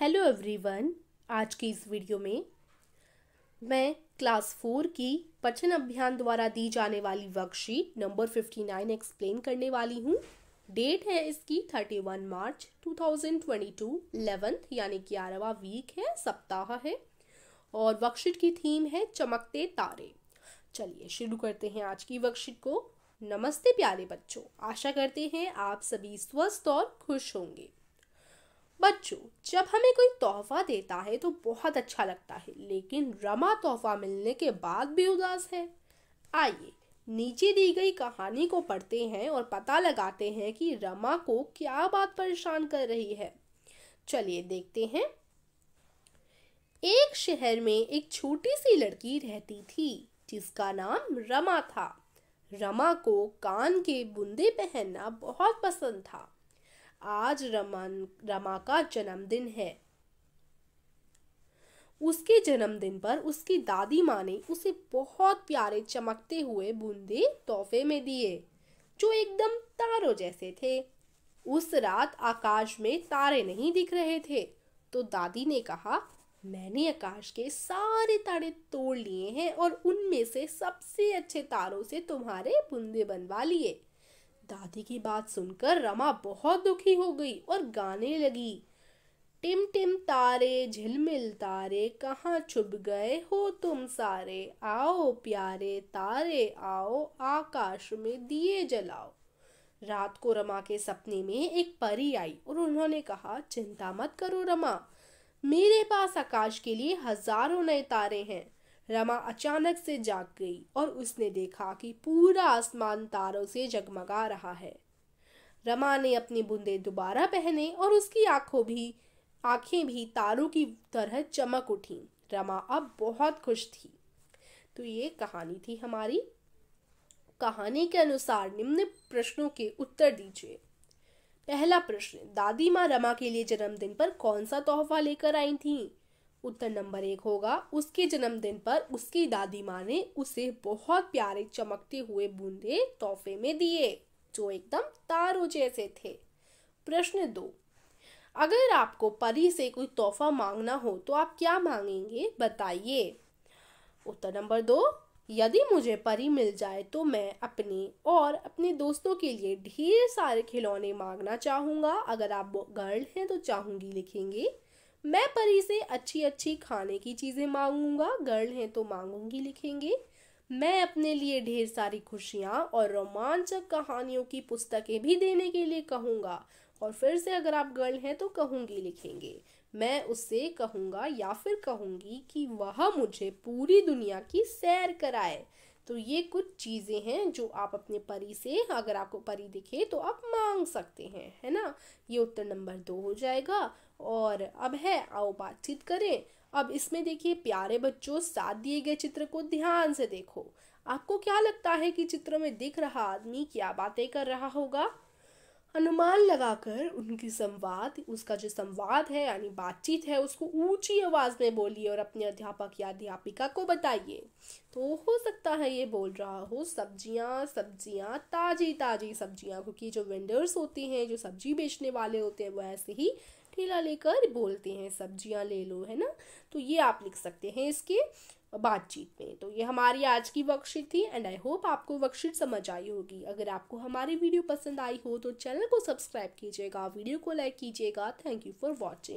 hello everyone आज की इस वीडियो में मैं क्लास फोर की पठन अभियान द्वारा दी जाने वाली worksheet number fifty nine explain करने वाली हूँ डेट है इसकी thirty one March two thousand twenty two eleventh यानी ग्यारहवा वीक है सप्ताह है और वर्कशीट की थीम है चमकते तारे चलिए शुरू करते हैं आज की वर्कशीट को नमस्ते प्यारे बच्चों आशा करते हैं आप सभी स्वस्थ और खुश होंगे बच्चों जब हमें कोई तोहफा देता है तो बहुत अच्छा लगता है लेकिन रमा तोहफा मिलने के बाद भी उदास है आइए नीचे दी गई कहानी को पढ़ते हैं और पता लगाते हैं कि रमा को क्या बात परेशान कर रही है चलिए देखते हैं एक शहर में एक छोटी सी लड़की रहती थी जिसका नाम रमा था रमा को कान के बुंदे पहनना बहुत पसंद था आज रमन रमा का जन्मदिन है उसके जन्मदिन पर उसकी दादी माँ ने उसे बहुत प्यारे चमकते हुए बूंदे तोहफे में दिए जो एकदम तारों जैसे थे उस रात आकाश में तारे नहीं दिख रहे थे तो दादी ने कहा मैंने आकाश के सारे तारे तोड़ लिए हैं और उनमें से सबसे अच्छे तारों से तुम्हारे बूंदे बनवा लिए दादी की बात सुनकर रमा बहुत दुखी हो गई और गाने लगी टिम टिम तारे झिलमिल तारे कहाँ छुप गए हो तुम सारे आओ प्यारे तारे आओ आकाश में दिए जलाओ रात को रमा के सपने में एक परी आई और उन्होंने कहा चिंता मत करो रमा मेरे पास आकाश के लिए हजारों नए तारे हैं रमा अचानक से जाग गई और उसने देखा कि पूरा आसमान तारों से जगमगा रहा है रमा ने अपनी बूंदे दोबारा पहने और उसकी आंखों भी आंखें भी तारों की तरह चमक उठी रमा अब बहुत खुश थी तो ये कहानी थी हमारी कहानी के अनुसार निम्न प्रश्नों के उत्तर दीजिए पहला प्रश्न दादी माँ रमा के लिए जन्मदिन पर कौन सा तोहफा लेकर आई थीं उत्तर नंबर एक होगा उसके जन्मदिन पर उसकी दादी माँ ने उसे बहुत प्यारे चमकते हुए बूंदे तोहफे में दिए जो एकदम तारों जैसे थे प्रश्न दो अगर आपको परी से कोई तोहफा मांगना हो तो आप क्या मांगेंगे बताइए उत्तर नंबर दो यदि मुझे परी मिल जाए तो मैं अपने और अपने दोस्तों के लिए ढेर सारे खिलौने मांगना चाहूँगा अगर आप गर्ल हैं तो चाहूँगी लिखेंगे मैं परी से अच्छी अच्छी खाने की चीज़ें मांगूंगा गर्ल हैं तो मांगूंगी लिखेंगे मैं अपने लिए ढेर सारी खुशियाँ और रोमांचक कहानियों की पुस्तकें भी देने के लिए कहूँगा और फिर से अगर आप गर्ल हैं तो कहूँगी लिखेंगे मैं उससे कहूँगा या फिर कहूँगी कि वह मुझे पूरी दुनिया की सैर कराए तो ये कुछ चीज़ें हैं जो आप अपने परी से अगर आपको परी दिखे तो आप मांग सकते हैं है ना ये उत्तर नंबर दो हो जाएगा और अब है आओ बातचीत करें अब इसमें देखिए प्यारे बच्चों साथ दिए गए चित्र को ध्यान से देखो आपको क्या लगता है कि चित्र में दिख रहा आदमी क्या बातें कर रहा होगा अनुमान लगाकर उनकी संवाद उसका जो संवाद है यानी बातचीत है उसको ऊंची आवाज़ में बोलिए और अपने अध्यापक या अध्यापिका को बताइए तो हो सकता है ये बोल रहा हो सब्जियाँ सब्जियाँ ताज़ी ताज़ी सब्जियाँ क्योंकि जो वेंडर्स होते हैं जो सब्जी बेचने वाले होते हैं वो ऐसे ही ठेला लेकर बोलते हैं सब्जियाँ ले लो है ना तो ये आप लिख सकते हैं इसके बातचीत में तो ये हमारी आज की वर्कशीट थी एंड आई होप आपको वर्कशीट समझ आई होगी अगर आपको हमारी वीडियो पसंद आई हो तो चैनल को सब्सक्राइब कीजिएगा वीडियो को लाइक कीजिएगा थैंक यू फॉर वॉचिंग